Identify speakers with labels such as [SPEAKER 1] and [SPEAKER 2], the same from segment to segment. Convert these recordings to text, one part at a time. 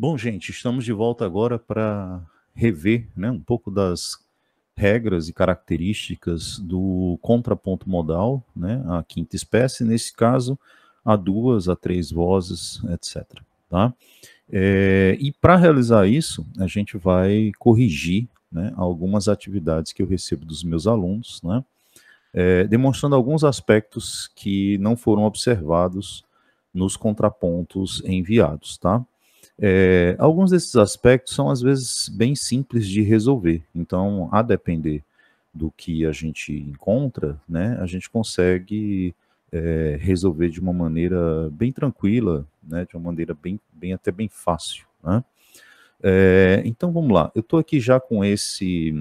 [SPEAKER 1] Bom, gente, estamos de volta agora para rever né, um pouco das regras e características do contraponto modal, né, a quinta espécie, nesse caso, a duas, a três vozes, etc. Tá? É, e para realizar isso, a gente vai corrigir né, algumas atividades que eu recebo dos meus alunos, né, é, demonstrando alguns aspectos que não foram observados nos contrapontos enviados, tá? É, alguns desses aspectos são, às vezes, bem simples de resolver. Então, a depender do que a gente encontra, né, a gente consegue é, resolver de uma maneira bem tranquila, né, de uma maneira bem, bem até bem fácil. Né? É, então, vamos lá. Eu estou aqui já com esse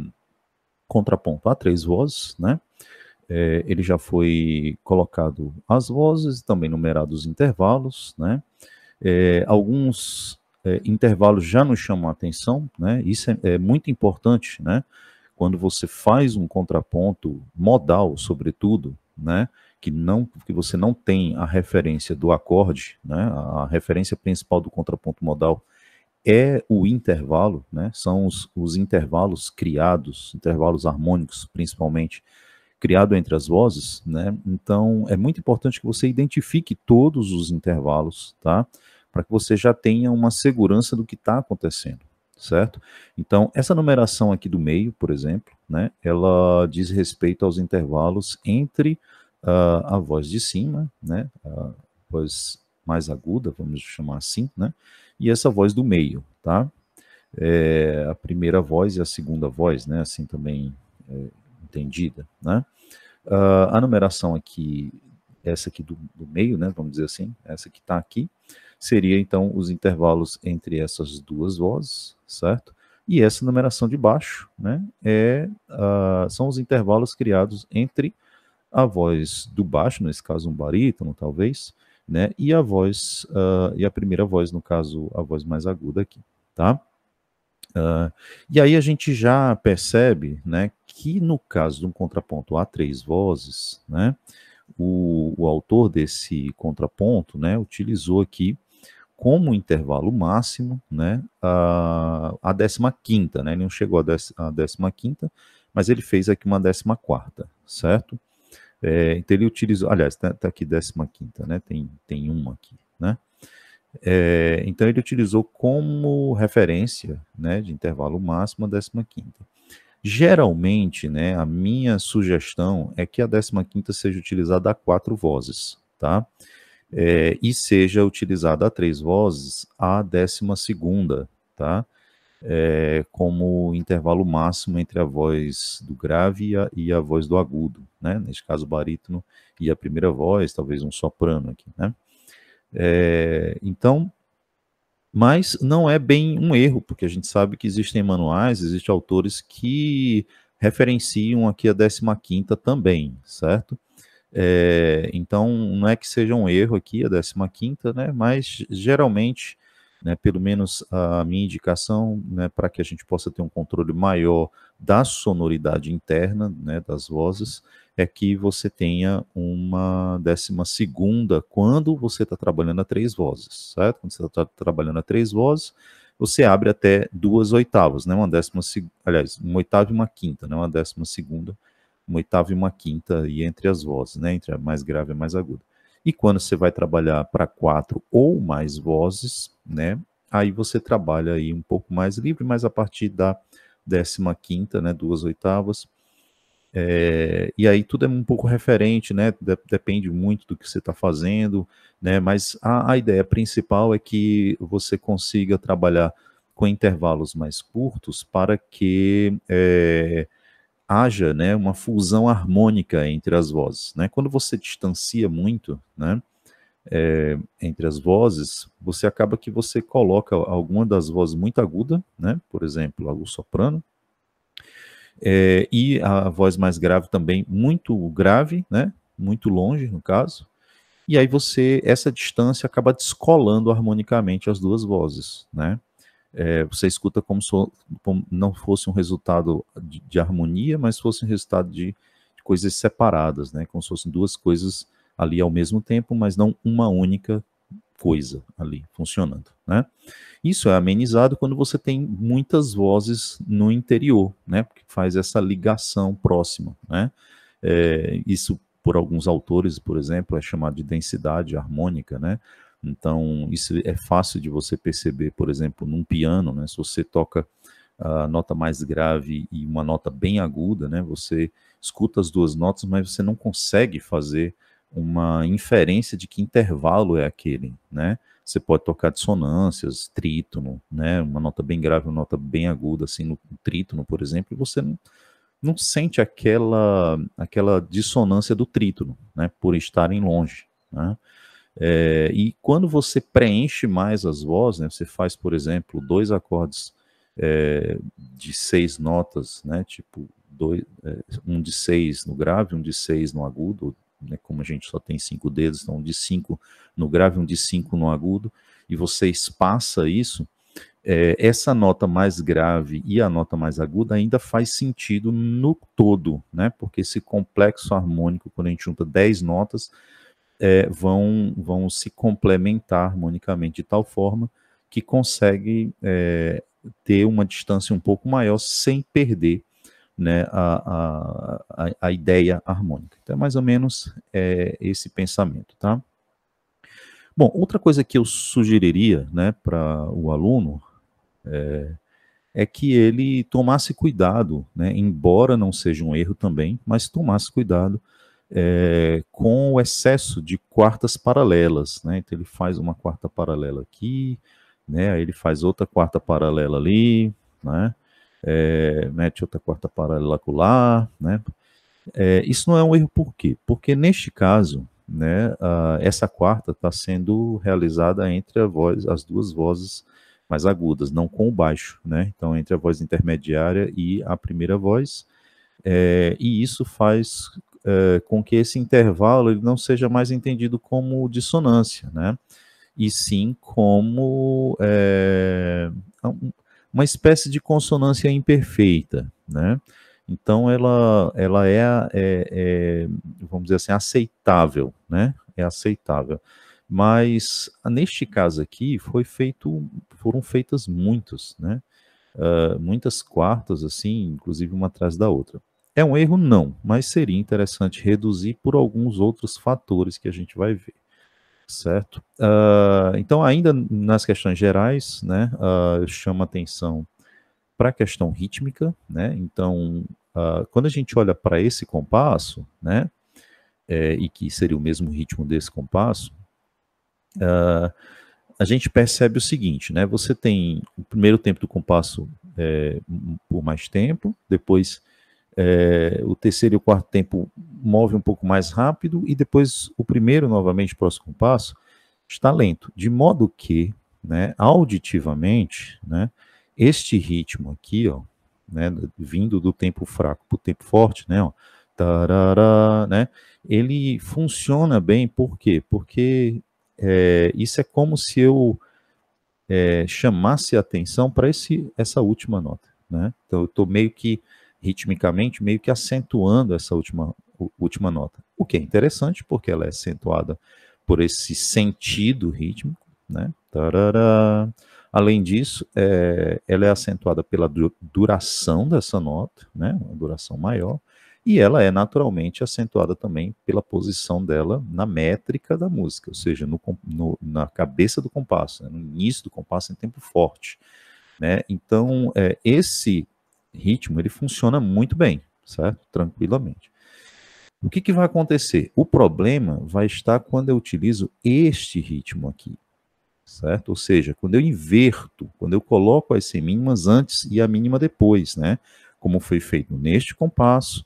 [SPEAKER 1] contraponto a três vozes, né? É, ele já foi colocado as vozes, também numerado os intervalos, né? É, alguns é, intervalos já nos chamam a atenção, né? Isso é, é muito importante, né? Quando você faz um contraponto modal, sobretudo, né? Que não, que você não tem a referência do acorde, né? A referência principal do contraponto modal é o intervalo, né? São os, os intervalos criados, intervalos harmônicos, principalmente criado entre as vozes, né? Então é muito importante que você identifique todos os intervalos, tá? para que você já tenha uma segurança do que está acontecendo, certo? Então, essa numeração aqui do meio, por exemplo, né, ela diz respeito aos intervalos entre uh, a voz de cima, né, a voz mais aguda, vamos chamar assim, né, e essa voz do meio, tá? É, a primeira voz e a segunda voz, né, assim também é, entendida, né? Uh, a numeração aqui, essa aqui do, do meio, né, vamos dizer assim, essa que está aqui, seria então os intervalos entre essas duas vozes, certo? E essa numeração de baixo, né, é, uh, são os intervalos criados entre a voz do baixo, nesse caso um barítono talvez, né, e a voz, uh, e a primeira voz, no caso a voz mais aguda aqui, tá? Uh, e aí a gente já percebe, né, que no caso de um contraponto a três vozes, né, o, o autor desse contraponto, né, utilizou aqui como intervalo máximo né, a, a 15, né? Ele não chegou a, décima a 15, mas ele fez aqui uma 14, certo? É, então ele utilizou, aliás, está tá aqui 15, né? Tem, tem uma aqui, né? É, então ele utilizou como referência né, de intervalo máximo a 15. Geralmente, né, a minha sugestão é que a 15 seja utilizada a quatro vozes, tá? é, e seja utilizada a três vozes a décima segunda, tá? É, como intervalo máximo entre a voz do grave e a, e a voz do agudo, né? Neste caso, barítono e a primeira voz, talvez um soprano aqui, né? É, então, mas não é bem um erro, porque a gente sabe que existem manuais, existem autores que referenciam aqui a 15 quinta também, certo? É, então, não é que seja um erro aqui a 15 né, mas geralmente, né, pelo menos a minha indicação, né, para que a gente possa ter um controle maior da sonoridade interna, né, das vozes, é que você tenha uma 12 segunda quando você está trabalhando a três vozes, certo? Quando você está trabalhando a três vozes, você abre até duas oitavas, né, uma décima, aliás, uma oitava e uma quinta, né, uma décima segunda, uma oitava e uma quinta e entre as vozes, né? Entre a mais grave e a mais aguda. E quando você vai trabalhar para quatro ou mais vozes, né? Aí você trabalha aí um pouco mais livre, mas a partir da décima quinta, né? Duas oitavas. É, e aí tudo é um pouco referente, né? De depende muito do que você está fazendo, né? Mas a, a ideia principal é que você consiga trabalhar com intervalos mais curtos para que é, haja né, uma fusão harmônica entre as vozes. Né? Quando você distancia muito né, é, entre as vozes, você acaba que você coloca alguma das vozes muito aguda, né, por exemplo, o soprano, é, e a voz mais grave também muito grave, né, muito longe no caso, e aí você, essa distância acaba descolando harmonicamente as duas vozes, né? é, você escuta como se como não fosse um resultado de, de, harmonia, mas fosse um resultado de, de coisas separadas, né? Como se fossem duas coisas ali ao mesmo tempo, mas não uma única coisa ali funcionando, né? Isso é amenizado quando você tem muitas vozes no interior, né? Porque faz essa ligação próxima, né? É, isso por alguns autores, por exemplo, é chamado de densidade harmônica, né? Então, isso é fácil de você perceber, por exemplo, num piano, né? Se você toca a nota mais grave e uma nota bem aguda, né? Você escuta as duas notas, mas você não consegue fazer uma inferência de que intervalo é aquele, né? Você pode tocar dissonâncias, trítono, né? Uma nota bem grave, uma nota bem aguda, assim, no trítono, por exemplo, e você não, não sente aquela, aquela dissonância do trítono, né? Por estarem longe, né? É, e quando você preenche mais as vozes, né, você faz, por exemplo, dois acordes é, de seis notas, né, tipo dois, é, um de seis no grave, um de seis no agudo, né, como a gente só tem cinco dedos, então um de cinco no grave, um de cinco no agudo, e você espaça isso, é, essa nota mais grave e a nota mais aguda ainda faz sentido no todo, né, porque esse complexo harmônico, quando a gente junta dez notas, é, vão, vão se complementar harmonicamente de tal forma que consegue é, ter uma distância um pouco maior sem perder né, a, a, a ideia harmônica. Então, é mais ou menos é, esse pensamento, tá? Bom, outra coisa que eu sugeriria né, para o aluno é, é, que ele tomasse cuidado, né, embora não seja um erro também, mas tomasse cuidado é, com o excesso de quartas paralelas, né? Então ele faz uma quarta paralela aqui, né? Aí ele faz outra quarta paralela ali, né? É, mete outra quarta paralela acolá, né? É, isso não é um erro por quê? Porque neste caso, né, essa quarta está sendo realizada entre voz, as duas vozes mais agudas, não com o baixo, né? Então, entre a voz intermediária e a primeira voz, é, e isso faz é, com que esse intervalo ele não seja mais entendido como dissonância, né? E sim como é, uma espécie de consonância imperfeita, né? Então ela, ela é, é, é, vamos dizer assim, aceitável, né? É aceitável. Mas neste caso aqui foi feito, foram feitas muitas, né? Uh, muitas quartas assim, inclusive uma atrás da outra. É um erro? Não, mas seria interessante reduzir por alguns outros fatores que a gente vai ver, certo? Uh, então, ainda nas questões gerais, né, uh, chama atenção para a questão rítmica, né? Então, uh, quando a gente olha para esse compasso, né, é, e que seria o mesmo ritmo desse compasso, uh, a gente percebe o seguinte, né? Você tem o primeiro tempo do compasso é, por mais tempo, depois é, o terceiro e o quarto tempo move um pouco mais rápido e depois o primeiro, novamente, próximo passo, está lento. De modo que, né, auditivamente, né, este ritmo aqui, ó, né, vindo do tempo fraco para o tempo forte, né, ó, tarará, né, ele funciona bem, por quê? Porque é, isso é como se eu é, chamasse atenção para essa última nota. Né? Então, eu estou meio que ritmicamente, meio que acentuando essa última, última nota. O que é interessante, porque ela é acentuada por esse sentido rítmico, né? Tarará. Além disso, é, ela é acentuada pela duração dessa nota, né? Uma duração maior. E ela é naturalmente acentuada também pela posição dela na métrica da música, ou seja, no, no, na cabeça do compasso, né? no início do compasso em tempo forte. Né? Então, é, esse ritmo, ele funciona muito bem, certo? Tranquilamente. O que, que vai acontecer? O problema vai estar quando eu utilizo este ritmo aqui, certo? Ou seja, quando eu inverto, quando eu coloco as semínimas antes e a mínima depois, né? Como foi feito neste compasso,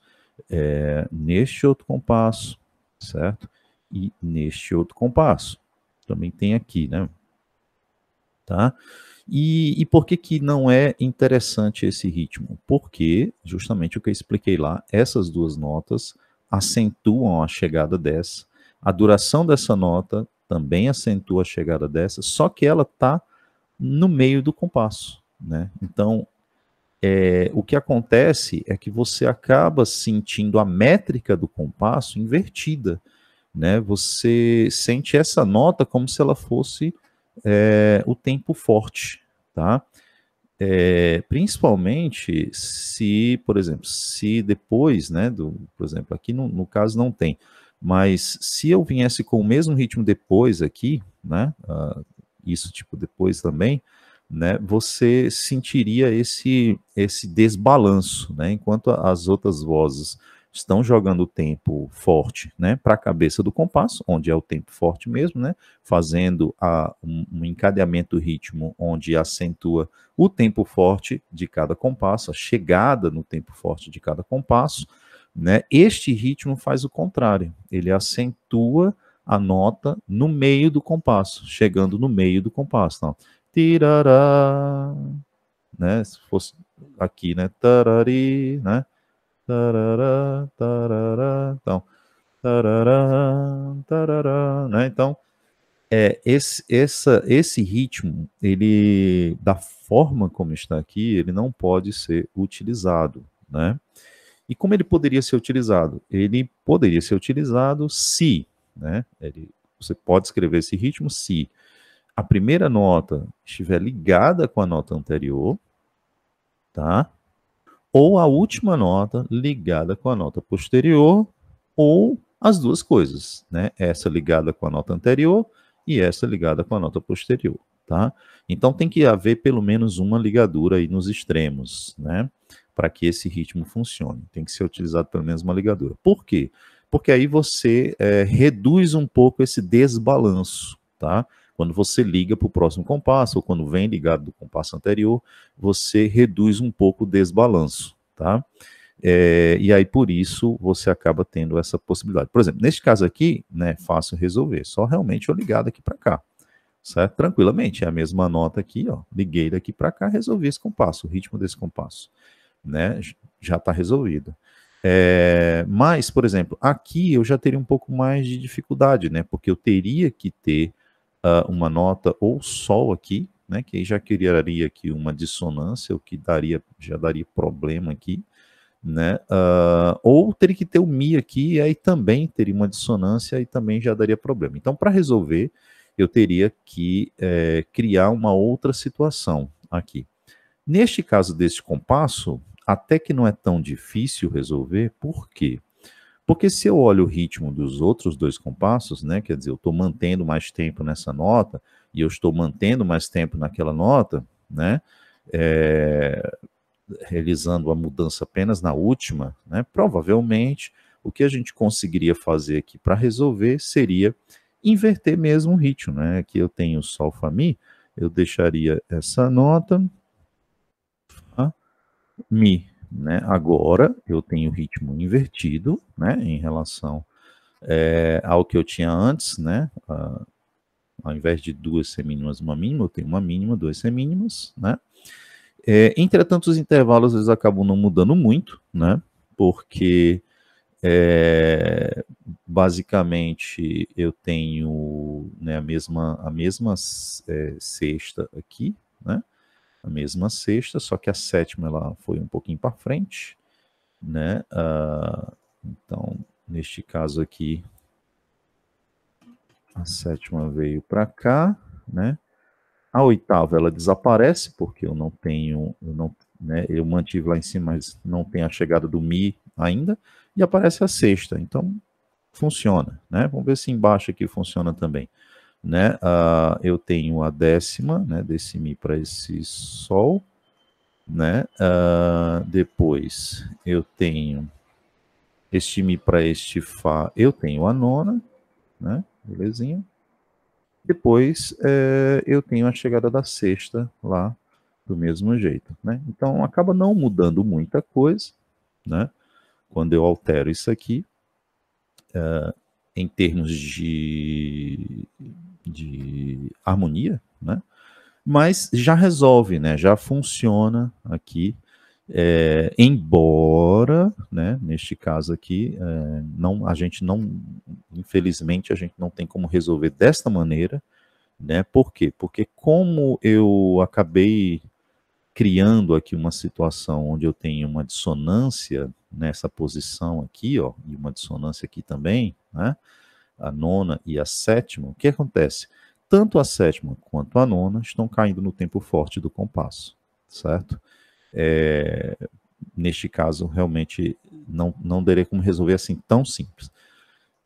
[SPEAKER 1] é, neste outro compasso, certo? E neste outro compasso. Também tem aqui, né? Tá? E, e por que, que não é interessante esse ritmo? Porque, justamente o que eu expliquei lá, essas duas notas acentuam a chegada dessa, a duração dessa nota também acentua a chegada dessa, só que ela está no meio do compasso. Né? Então, é, o que acontece é que você acaba sentindo a métrica do compasso invertida. Né? Você sente essa nota como se ela fosse é, o tempo forte tá? É, principalmente se, por exemplo, se depois, né, do, por exemplo, aqui no, no caso não tem, mas se eu viesse com o mesmo ritmo depois aqui, né, uh, isso tipo depois também, né, você sentiria esse, esse desbalanço, né, enquanto as outras vozes estão jogando o tempo forte né, para a cabeça do compasso, onde é o tempo forte mesmo, né, fazendo a, um, um, encadeamento ritmo onde acentua o tempo forte de cada compasso, a chegada no tempo forte de cada compasso. Né, este ritmo faz o contrário, ele acentua a nota no meio do compasso, chegando no meio do compasso. Então, tirará, né, se fosse aqui, né, tarari, né, Tarará, tarará, então, tarará, tarará, né? Então, é, esse, essa, esse ritmo, ele, da forma como está aqui, ele não pode ser utilizado, né? E como ele poderia ser utilizado? Ele poderia ser utilizado se, né? Ele, você pode escrever esse ritmo se a primeira nota estiver ligada com a nota anterior, tá? ou a última nota ligada com a nota posterior, ou as duas coisas, né? Essa ligada com a nota anterior e essa ligada com a nota posterior, tá? Então tem que haver pelo menos uma ligadura aí nos extremos, né? Para que esse ritmo funcione. Tem que ser utilizado pelo menos uma ligadura. Por quê? Porque aí você é, reduz um pouco esse desbalanço, tá? Quando você liga para o próximo compasso, ou quando vem ligado do compasso anterior, você reduz um pouco o desbalanço, tá? É, e aí, por isso, você acaba tendo essa possibilidade. Por exemplo, neste caso aqui, né, fácil resolver, só realmente eu ligar daqui para cá, certo? Tranquilamente, é a mesma nota aqui, ó, liguei daqui para cá, resolvi esse compasso, o ritmo desse compasso, né, já está resolvido. É, mas, por exemplo, aqui eu já teria um pouco mais de dificuldade, né? Porque eu teria que ter uh, uma nota ou sol aqui, né, que aí já criaria aqui uma dissonância, o que daria, já daria problema aqui, né, uh, ou teria que ter o Mi aqui, e aí também teria uma dissonância e também já daria problema. Então, para resolver, eu teria que é, criar uma outra situação aqui. Neste caso desse compasso, até que não é tão difícil resolver, por quê? Porque se eu olho o ritmo dos outros dois compassos, né, quer dizer, eu estou mantendo mais tempo nessa nota e eu estou mantendo mais tempo naquela nota, né, é, realizando a mudança apenas na última, né, provavelmente o que a gente conseguiria fazer aqui para resolver seria inverter mesmo o ritmo. Né? Aqui eu tenho Sol, Fá, Mi, eu deixaria essa nota, Fá, Mi, né? Agora eu tenho o ritmo invertido né? em relação é, ao que eu tinha antes. Né? ao invés de duas semínimas, uma mínima, eu tenho uma mínima, duas semínimas. Né? É, entretanto, os intervalos eles acabam não mudando muito, né? porque é, basicamente eu tenho né, a mesma, a mesma é, sexta aqui, né? a mesma sexta, só que a sétima ela foi um pouquinho para frente, né? Uh, então, neste caso aqui, a sétima veio para cá, né? A oitava ela desaparece porque eu não tenho, eu não, né, eu mantive lá em cima, mas não tem a chegada do mi ainda e aparece a sexta. Então, funciona, né? Vamos ver se embaixo aqui funciona também né? Uh, eu tenho a décima, né? Desse Mi para esse Sol, né? Uh, depois eu tenho este Mi para este Fá, eu tenho a nona, né? Belezinha. Depois é, eu tenho a chegada da sexta lá do mesmo jeito, né? Então acaba não mudando muita coisa, né? Quando eu altero isso aqui, uh, em termos de de harmonia, né? Mas já resolve, né? Já funciona aqui, é, embora, né? Neste caso aqui, é, não, a gente não, infelizmente, a gente não tem como resolver desta maneira, né? Por quê? Porque como eu acabei criando aqui uma situação onde eu tenho uma dissonância nessa posição aqui, ó, e uma dissonância aqui também, né? a nona e a sétima, o que acontece? Tanto a sétima quanto a nona estão caindo no tempo forte do compasso, certo? É, neste caso, realmente não, não daria como resolver assim tão simples.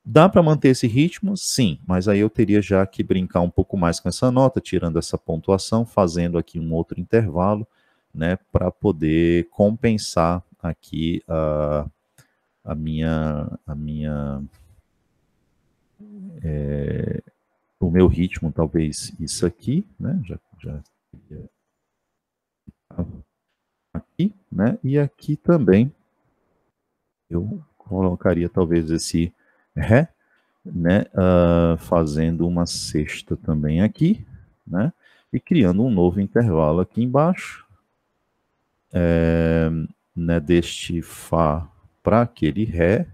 [SPEAKER 1] Dá para manter esse ritmo? Sim, mas aí eu teria já que brincar um pouco mais com essa nota, tirando essa pontuação, fazendo aqui um outro intervalo, né, para poder compensar aqui a, a minha a minha é, o meu ritmo, talvez isso aqui, né? Já, já aqui, né? E aqui também eu colocaria talvez esse ré, né? Uh, fazendo uma sexta também aqui, né? E criando um novo intervalo aqui embaixo, é, né? Deste fá para aquele ré,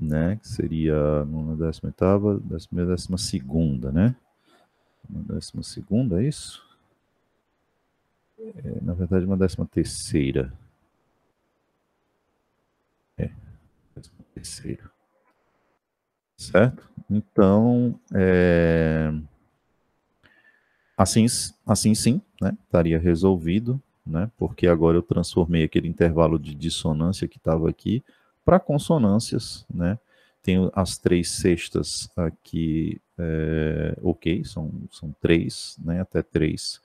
[SPEAKER 1] né, que seria na 18 décima 12 segunda né? Uma 12ª, é isso? É, na verdade, uma 13 terceira É, 13ª. Certo? Então, é... assim, assim sim, né? Estaria resolvido, né? Porque agora eu transformei aquele intervalo de dissonância que estava aqui para consonâncias, né? Tenho as três sextas aqui, é, ok, são, são três, né? Até três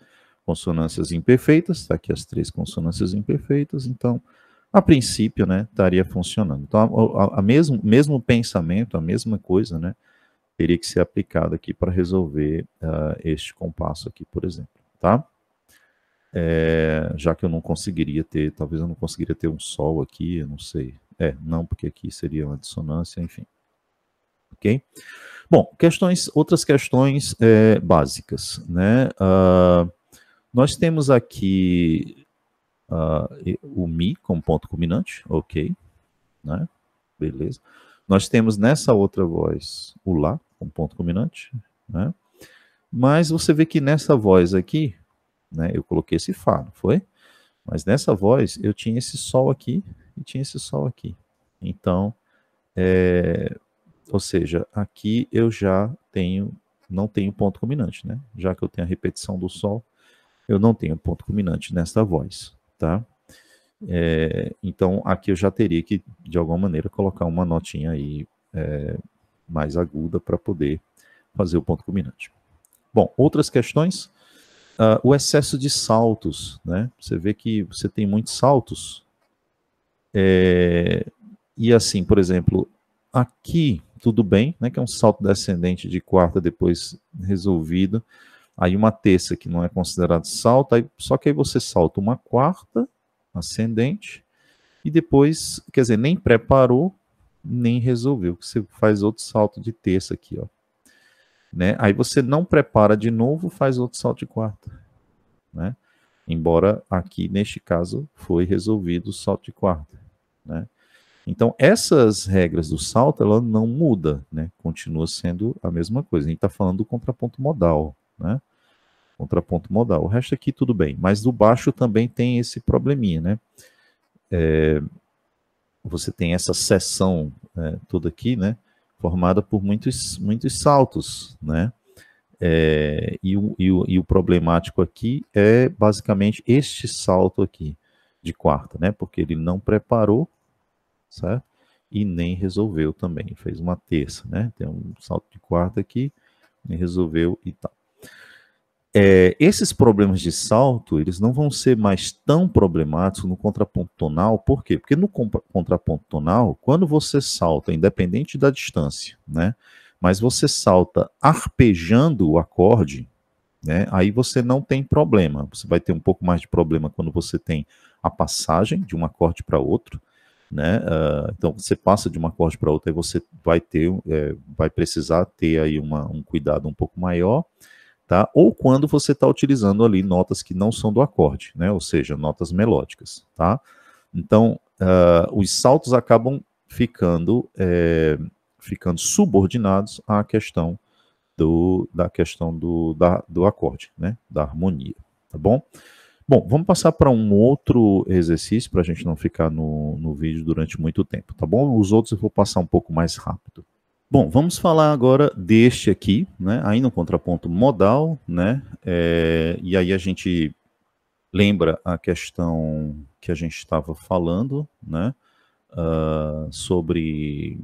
[SPEAKER 1] consonâncias imperfeitas, tá aqui as três consonâncias imperfeitas, então, a princípio, né, estaria funcionando. Então, a, a, a mesmo, mesmo pensamento, a mesma coisa, né, teria que ser aplicado aqui para resolver uh, este compasso aqui, por exemplo, tá? É, já que eu não conseguiria ter, talvez eu não conseguiria ter um sol aqui, eu não sei, é, não, porque aqui seria uma dissonância, enfim. Ok? Bom, questões, outras questões é, básicas, né? Uh, nós temos aqui uh, o Mi como ponto culminante, ok, né? Beleza. Nós temos nessa outra voz o Lá como ponto culminante, né? Mas você vê que nessa voz aqui, né? Eu coloquei esse Fá, não foi? Mas nessa voz eu tinha esse Sol aqui, e tinha esse sol aqui. Então, é, ou seja, aqui eu já tenho, não tenho ponto culminante, né? Já que eu tenho a repetição do sol, eu não tenho ponto culminante nesta voz, tá? É, então, aqui eu já teria que, de alguma maneira, colocar uma notinha aí é, mais aguda para poder fazer o ponto culminante. Bom, outras questões? Uh, o excesso de saltos, né? Você vê que você tem muitos saltos, é, e assim, por exemplo, aqui tudo bem, né, que é um salto descendente de quarta depois resolvido. Aí uma terça que não é considerado salto, aí, só que aí você salta uma quarta ascendente e depois, quer dizer, nem preparou, nem resolveu, que você faz outro salto de terça aqui, ó. Né? Aí você não prepara de novo, faz outro salto de quarta, né? Embora aqui neste caso foi resolvido o salto de quarta né? Então, essas regras do salto, ela não muda, né? Continua sendo a mesma coisa. A gente está falando do contraponto modal, né? Contraponto modal. O resto aqui tudo bem. Mas do baixo também tem esse probleminha, né? É, você tem essa seção é, toda aqui, né? Formada por muitos, muitos saltos, né? É, e, o, e, o, e o problemático aqui é basicamente este salto aqui de quarta, né? Porque ele não preparou, certo? E nem resolveu também. Fez uma terça, né? Tem um salto de quarta aqui, nem resolveu e tal. É, esses problemas de salto, eles não vão ser mais tão problemáticos no contraponto tonal, por quê? Porque no contraponto tonal, quando você salta, independente da distância, né? Mas você salta arpejando o acorde, né? Aí você não tem problema. Você vai ter um pouco mais de problema quando você tem a passagem de um acorde para outro, né? Uh, então você passa de um acorde para outro, aí você vai ter, é, vai precisar ter aí uma, um cuidado um pouco maior, tá? Ou quando você está utilizando ali notas que não são do acorde, né? Ou seja, notas melódicas, tá? Então uh, os saltos acabam ficando é, ficando subordinados à questão do, da questão do, da, do acorde, né? Da harmonia, tá bom? Bom, vamos passar para um outro exercício para a gente não ficar no, no vídeo durante muito tempo, tá bom? Os outros eu vou passar um pouco mais rápido. Bom, vamos falar agora deste aqui, né? Ainda um contraponto modal, né? É, e aí a gente lembra a questão que a gente estava falando, né? Uh, sobre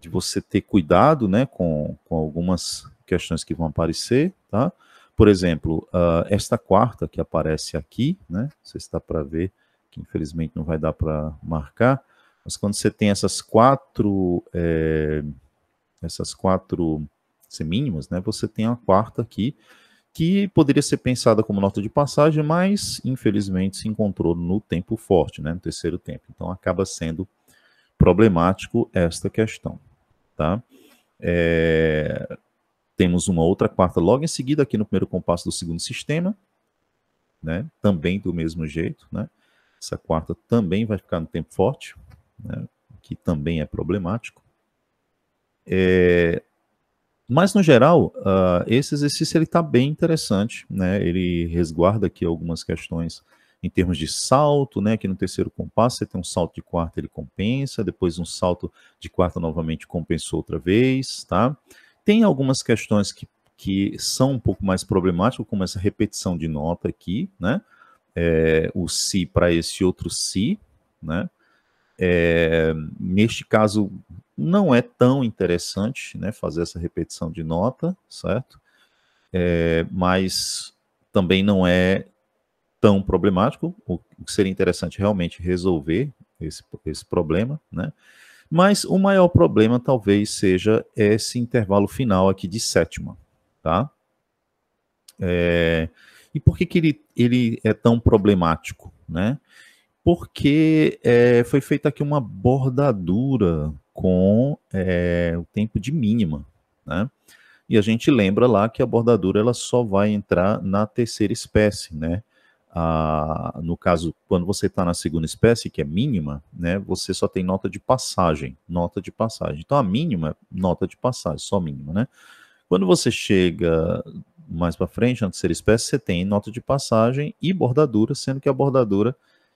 [SPEAKER 1] de você ter cuidado, né? Com, com algumas questões que vão aparecer, tá? Por exemplo, uh, esta quarta que aparece aqui, né? Você está para ver, que infelizmente não vai dar para marcar. Mas quando você tem essas quatro, é, essas quatro semínimas, né? Você tem a quarta aqui, que poderia ser pensada como nota de passagem, mas infelizmente se encontrou no tempo forte, né, no terceiro tempo. Então acaba sendo problemático esta questão, tá? É... Temos uma outra quarta logo em seguida, aqui no primeiro compasso do segundo sistema, né? também do mesmo jeito. Né? Essa quarta também vai ficar no tempo forte, né? que também é problemático. É... Mas, no geral, uh, esse exercício está bem interessante. Né? Ele resguarda aqui algumas questões em termos de salto, né? Aqui no terceiro compasso você tem um salto de quarta, ele compensa, depois um salto de quarta novamente compensou outra vez, tá? Tem algumas questões que, que são um pouco mais problemáticas, como essa repetição de nota aqui, né? É, o si para esse outro si, né? É, neste caso, não é tão interessante né, fazer essa repetição de nota, certo? É, mas também não é tão problemático. O que seria interessante realmente resolver esse, esse problema, né? Mas o maior problema talvez seja esse intervalo final aqui de sétima, tá? É, e por que, que ele, ele é tão problemático, né? Porque é, foi feita aqui uma bordadura com é, o tempo de mínima, né? E a gente lembra lá que a bordadura ela só vai entrar na terceira espécie, né? no caso, quando você está na segunda espécie, que é mínima, né, você só tem nota de passagem, nota de passagem. Então a mínima é nota de passagem, só mínima, né? Quando você chega mais para frente, na terceira espécie, você tem nota de passagem e bordadura, sendo que a bordadura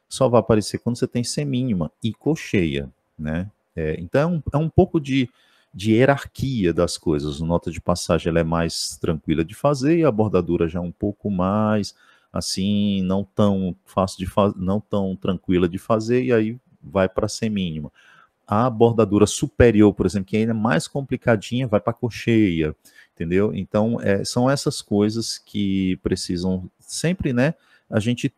[SPEAKER 1] só vai aparecer quando você tem semínima e cocheia, né? É, então é um, é um pouco de, de hierarquia das coisas. A nota de passagem ela é mais tranquila de fazer e a bordadura já é um pouco mais assim não tão fácil de fazer, não tão tranquila de fazer e aí vai para semínima. A bordadura superior, por exemplo, que é ainda é mais complicadinha, vai para cocheia, entendeu? Então é, são essas coisas que precisam sempre, né? A gente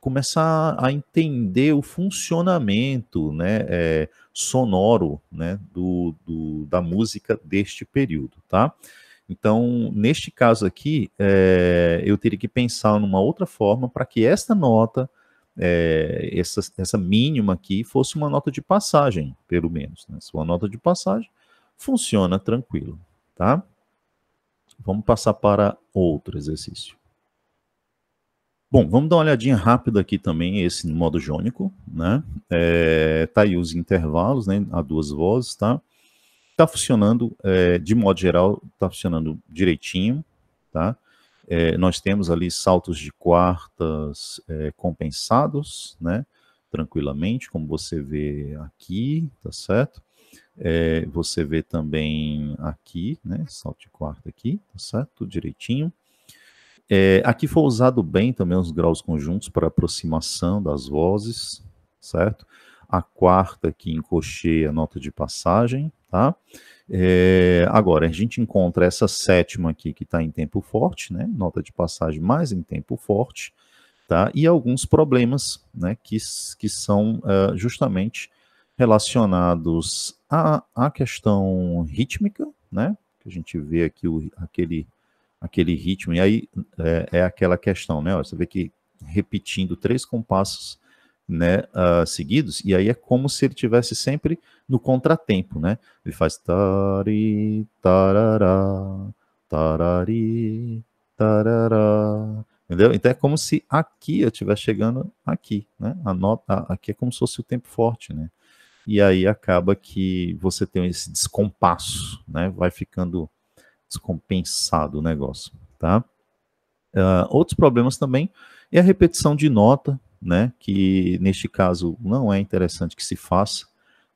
[SPEAKER 1] começar a entender o funcionamento né, é, sonoro né, do, do, da música deste período, tá? Então, neste caso aqui, é, eu teria que pensar numa outra forma para que esta nota, é, essa, essa, mínima aqui, fosse uma nota de passagem, pelo menos. Né? Se uma nota de passagem, funciona tranquilo, tá? Vamos passar para outro exercício. Bom, vamos dar uma olhadinha rápida aqui também, esse no modo jônico, né? É, tá aí os intervalos, né? há duas vozes, tá? está funcionando, é, de modo geral, está funcionando direitinho, tá? É, nós temos ali saltos de quartas é, compensados, né? Tranquilamente, como você vê aqui, tá certo? É, você vê também aqui, né? Salto de quarta aqui, tá certo? Tudo direitinho. aqui foi usado bem também os graus conjuntos para aproximação das vozes, certo? A quarta aqui em a nota de passagem, Tá? É, agora, a gente encontra essa sétima aqui que está em tempo forte, né? nota de passagem mais em tempo forte, tá? e alguns problemas né? que, que são uh, justamente relacionados à, à questão rítmica, né? que a gente vê aqui o, aquele, aquele ritmo, e aí é, é aquela questão, né? Ó, você vê que repetindo três compassos né, uh, seguidos, e aí é como se ele tivesse sempre no contratempo, né? Ele faz tari, tarará, tarari, tarará, entendeu? Então é como se aqui eu estivesse chegando aqui, né? A nota, aqui é como se fosse o tempo forte, né? E aí acaba que você tem esse descompasso, né? Vai ficando descompensado o negócio, tá? Uh, outros problemas também é a repetição de nota, né? Que neste caso não é interessante que se faça,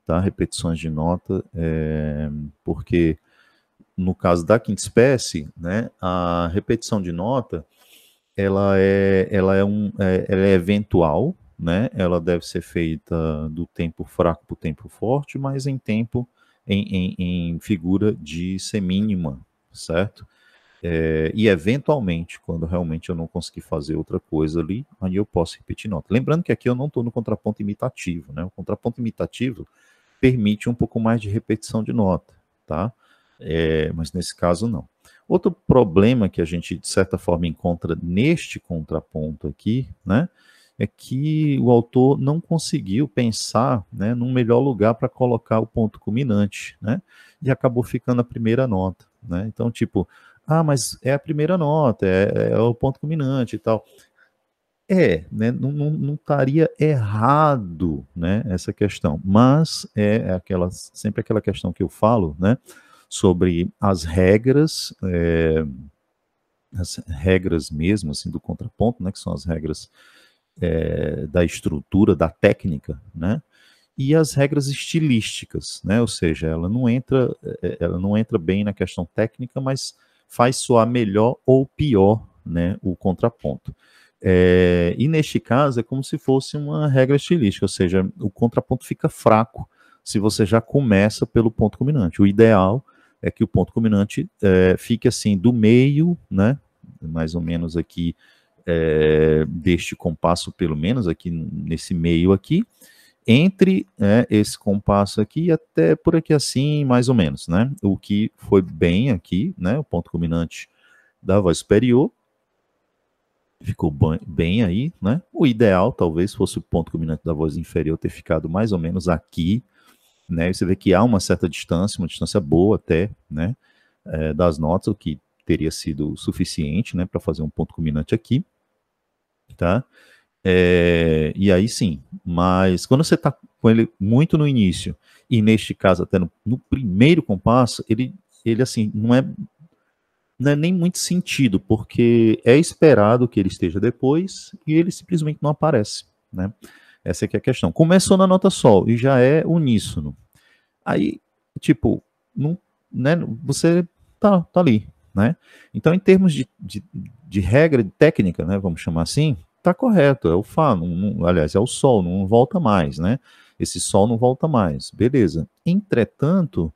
[SPEAKER 1] tá? Repetições de nota, é, porque no caso da quinta espécie, né? A repetição de nota, ela é, ela é um, é, ela é eventual, né? Ela deve ser feita do tempo fraco para o tempo forte, mas em tempo em, em, em figura de semínima, certo? É, e eventualmente, quando realmente eu não conseguir fazer outra coisa ali, aí eu posso repetir nota. Lembrando que aqui eu não estou no contraponto imitativo, né? O contraponto imitativo permite um pouco mais de repetição de nota, tá? É, mas nesse caso não. Outro problema que a gente de certa forma encontra neste contraponto aqui, né? É que o autor não conseguiu pensar né, num melhor lugar para colocar o ponto culminante, né? E acabou ficando a primeira nota, né? Então, tipo, ah, mas é a primeira nota, é, é o ponto culminante e tal. É, né, não, estaria errado né, essa questão, mas é aquela, sempre aquela questão que eu falo né, sobre as regras, é, as regras mesmo assim, do contraponto, né, que são as regras é, da estrutura, da técnica, né, e as regras estilísticas, né, ou seja, ela não entra, é, ela não entra bem na questão técnica, mas faz soar melhor ou pior né, o contraponto. É, e neste caso é como se fosse uma regra estilística, ou seja, o contraponto fica fraco se você já começa pelo ponto culminante. O ideal é que o ponto culminante é, fique assim do meio, né, mais ou menos aqui é, deste compasso, pelo menos aqui nesse meio aqui, entre né, esse compasso aqui até por aqui assim, mais ou menos, né? O que foi bem aqui, né? O ponto culminante da voz superior ficou bem aí, né? O ideal talvez fosse o ponto culminante da voz inferior ter ficado mais ou menos aqui, né? você vê que há uma certa distância, uma distância boa até, né? É, das notas, o que teria sido suficiente, né? Para fazer um ponto culminante aqui, tá? Tá? É, e aí sim, mas quando você está com ele muito no início, e neste caso até no, no primeiro compasso, ele, ele assim, não é, não é nem muito sentido, porque é esperado que ele esteja depois e ele simplesmente não aparece, né? Essa aqui é, é a questão. Começou na nota sol e já é uníssono. Aí, tipo, não, né, você tá, tá ali, né? Então, em termos de, de, de regra, de técnica, né, vamos chamar assim, tá correto, é o Fá, não, não, aliás, é o Sol, não volta mais, né? Esse Sol não volta mais, beleza. Entretanto,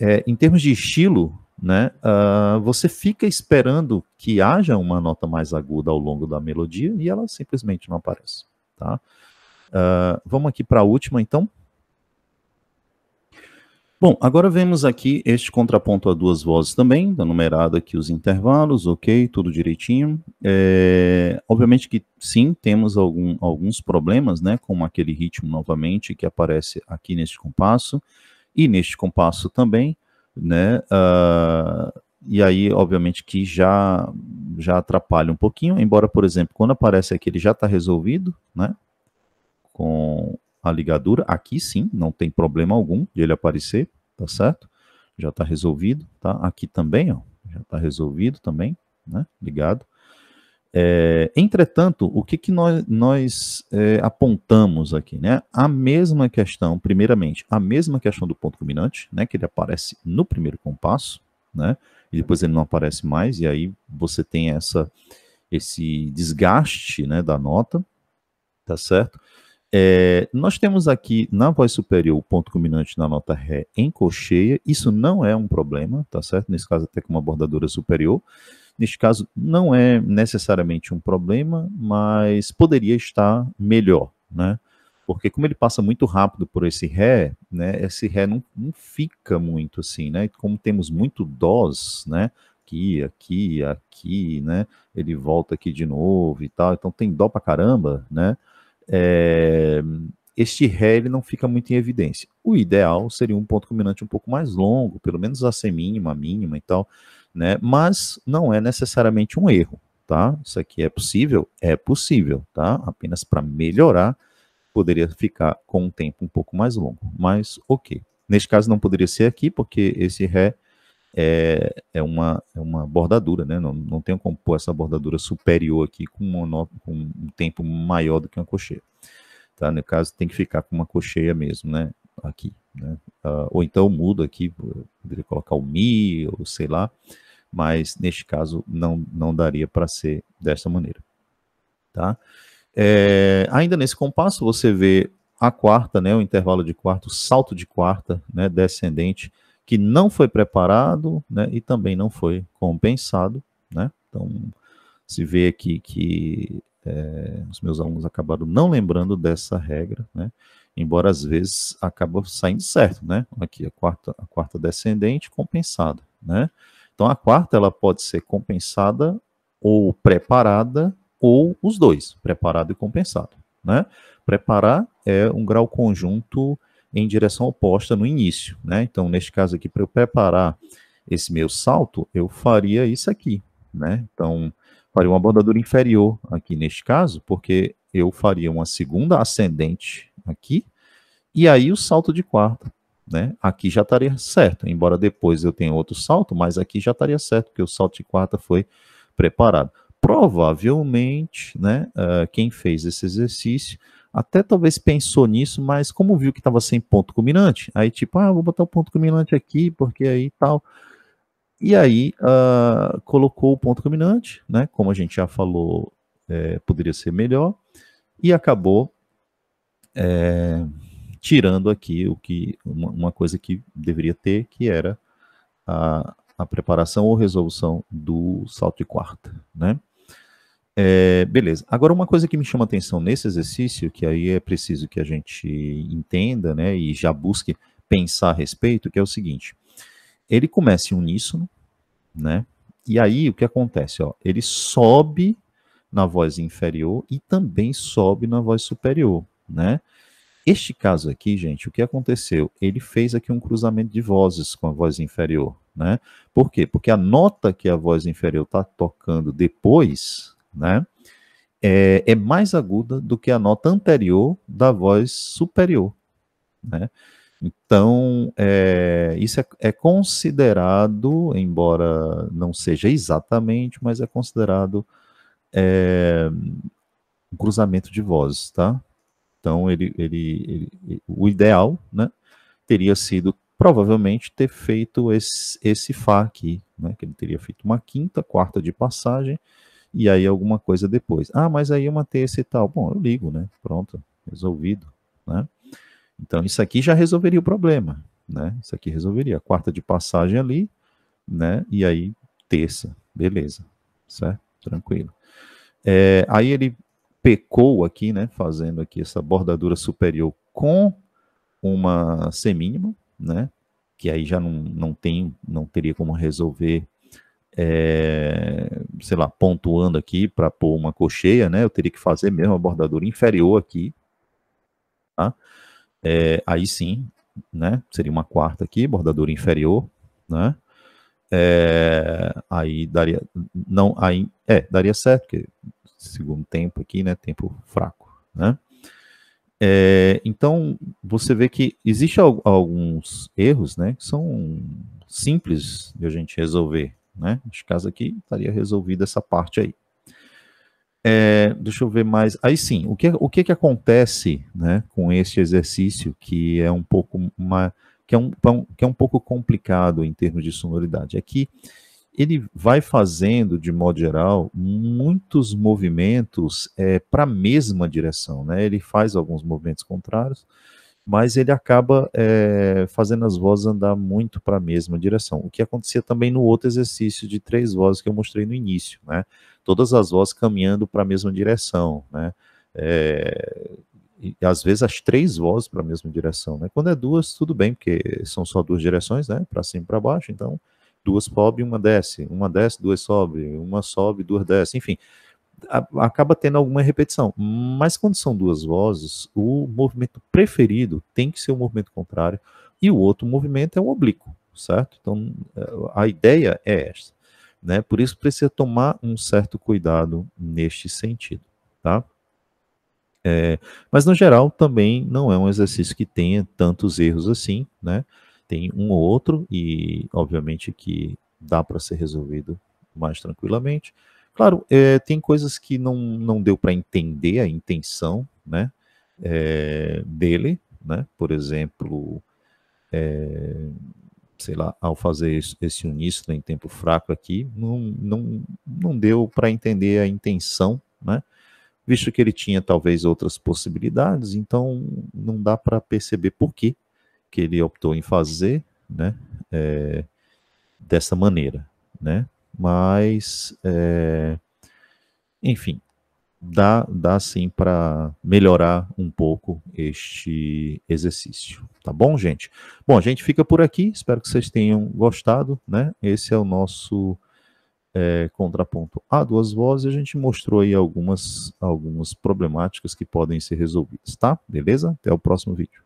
[SPEAKER 1] é, em termos de estilo, né, uh, você fica esperando que haja uma nota mais aguda ao longo da melodia e ela simplesmente não aparece, tá? Uh, vamos aqui para a última, então. Bom, agora vemos aqui este contraponto a duas vozes também, da numerado aqui os intervalos, ok, tudo direitinho. É, obviamente que sim, temos algum, alguns problemas, né, como aquele ritmo novamente que aparece aqui neste compasso e neste compasso também, né, uh, e aí obviamente que já, já atrapalha um pouquinho, embora, por exemplo, quando aparece aqui ele já está resolvido, né, com a ligadura. Aqui sim, não tem problema algum de ele aparecer, tá certo? Já está resolvido, tá? Aqui também, ó, já está resolvido também, né? Ligado. É, entretanto, o que, que nós, nós é, apontamos aqui? Né? A mesma questão, primeiramente, a mesma questão do ponto culminante, né, que ele aparece no primeiro compasso, né, e depois ele não aparece mais, e aí você tem essa, esse desgaste né, da nota, tá certo? É, nós temos aqui na voz superior o ponto culminante na nota Ré em cocheia, isso não é um problema, tá certo? Nesse caso, até com uma bordadura superior. Neste caso, não é necessariamente um problema, mas poderia estar melhor, né? Porque como ele passa muito rápido por esse Ré, né, esse Ré não, não fica muito assim, né? Como temos muito Dós, né? Aqui, aqui, aqui, né? Ele volta aqui de novo e tal, então tem Dó pra caramba, né? é, este ré ele não fica muito em evidência. O ideal seria um ponto culminante um pouco mais longo, pelo menos a semínima, a mínima e tal, né? Mas não é necessariamente um erro, tá? Isso aqui é possível? É possível, tá? Apenas para melhorar, poderia ficar com um tempo um pouco mais longo, mas ok. Neste caso não poderia ser aqui, porque esse ré é, é, uma, é uma bordadura, né? Não, não tenho como pôr essa bordadura superior aqui com, com um tempo maior do que uma cocheia. Tá? No caso, tem que ficar com uma cocheia mesmo, né? Aqui, né? Uh, ou então mudo aqui, poderia colocar o mi, ou sei lá, mas neste caso não, não daria para ser dessa maneira, tá? É, ainda nesse compasso, você vê a quarta, né? O intervalo de quarta, o salto de quarta, né? Descendente, que não foi preparado né, e também não foi compensado. Né? Então, se vê aqui que é, os meus alunos acabaram não lembrando dessa regra, né? embora às vezes acaba saindo certo. Né? Aqui a quarta, a quarta descendente compensada. Né? Então, a quarta ela pode ser compensada ou preparada ou os dois, preparado e compensado. Né? Preparar é um grau conjunto em direção oposta no início, né? Então, neste caso aqui, para eu preparar esse meu salto, eu faria isso aqui, né? Então, faria uma bordadura inferior aqui neste caso, porque eu faria uma segunda ascendente aqui, e aí o salto de quarta, né? Aqui já estaria certo, embora depois eu tenha outro salto, mas aqui já estaria certo, porque o salto de quarta foi preparado. Provavelmente, né, uh, quem fez esse exercício até talvez pensou nisso, mas como viu que estava sem ponto culminante, aí tipo, ah, vou botar o ponto culminante aqui, porque aí tal. E aí uh, colocou o ponto culminante, né? Como a gente já falou, é, poderia ser melhor, e acabou é, tirando aqui o que uma, uma, coisa que deveria ter, que era a, a preparação ou resolução do salto de quarta, né? É, beleza. Agora, uma coisa que me chama atenção nesse exercício, que aí é preciso que a gente entenda, né, e já busque pensar a respeito, que é o seguinte: ele começa em uníssono, né? E aí o que acontece? Ó, ele sobe na voz inferior e também sobe na voz superior, né? Este caso aqui, gente, o que aconteceu? Ele fez aqui um cruzamento de vozes com a voz inferior, né? Por quê? Porque a nota que a voz inferior está tocando depois, né? É, é mais aguda do que a nota anterior da voz superior, né? Então, é, isso é, é, considerado, embora não seja exatamente, mas é considerado é, um cruzamento de vozes, tá? Então, ele, ele, ele, o ideal, né, teria sido provavelmente ter feito esse, esse Fá aqui, né, que ele teria feito uma quinta, quarta de passagem, e aí alguma coisa depois. Ah, mas aí uma terça e tal. Bom, eu ligo, né? Pronto, resolvido, né? Então isso aqui já resolveria o problema, né? Isso aqui resolveria. Quarta de passagem ali, né? E aí terça, beleza, certo? Tranquilo. É, aí ele pecou aqui, né? Fazendo aqui essa bordadura superior com uma semínima, né? Que aí já não, não tem, não teria como resolver é, sei lá, pontuando aqui para pôr uma cocheia, né? Eu teria que fazer mesmo a bordadura inferior aqui, tá? É, aí sim, né? Seria uma quarta aqui, bordadura inferior, né? É, aí daria, não, aí, é, daria certo, porque segundo tempo aqui, né? Tempo fraco, né? É, então, você vê que existe alguns erros, né? Que são simples de a gente resolver, né? Neste caso aqui, estaria resolvida essa parte aí. É, deixa eu ver mais. Aí sim, o que, o que, que acontece né, com este exercício que é um pouco uma, que, é um, que é um pouco complicado em termos de sonoridade? É que ele vai fazendo, de modo geral, muitos movimentos é, para a mesma direção. Né? Ele faz alguns movimentos contrários, mas ele acaba é, fazendo as vozes andar muito para a mesma direção. O que acontecia também no outro exercício de três vozes que eu mostrei no início, né? Todas as vozes caminhando para a mesma direção, né? É, e, às vezes as três vozes para a mesma direção, né? Quando é duas, tudo bem, porque são só duas direções, né? Para cima e para baixo, então duas sobe, uma desce, uma desce, duas sobe, uma sobe, duas desce, enfim acaba tendo alguma repetição. Mas quando são duas vozes, o movimento preferido tem que ser o movimento contrário e o outro movimento é o oblíquo, certo? Então a ideia é essa, né? Por isso precisa tomar um certo cuidado neste sentido, tá? É, mas no geral também não é um exercício que tenha tantos erros assim, né? Tem um ou outro e obviamente que dá para ser resolvido mais tranquilamente. Claro, é, tem coisas que não, não deu para entender a intenção né, é, dele, né? por exemplo, é, sei lá, ao fazer esse uníssono em tempo fraco aqui, não, não, não deu para entender a intenção, né? visto que ele tinha talvez outras possibilidades, então não dá para perceber por que, que ele optou em fazer né? É, dessa maneira. Né? mas é, enfim, dá, dá sim para melhorar um pouco este exercício, tá bom, gente? Bom, a gente fica por aqui, espero que vocês tenham gostado, né? Esse é o nosso é, contraponto a duas vozes, a gente mostrou aí algumas, algumas problemáticas que podem ser resolvidas, tá? Beleza? Até o próximo vídeo.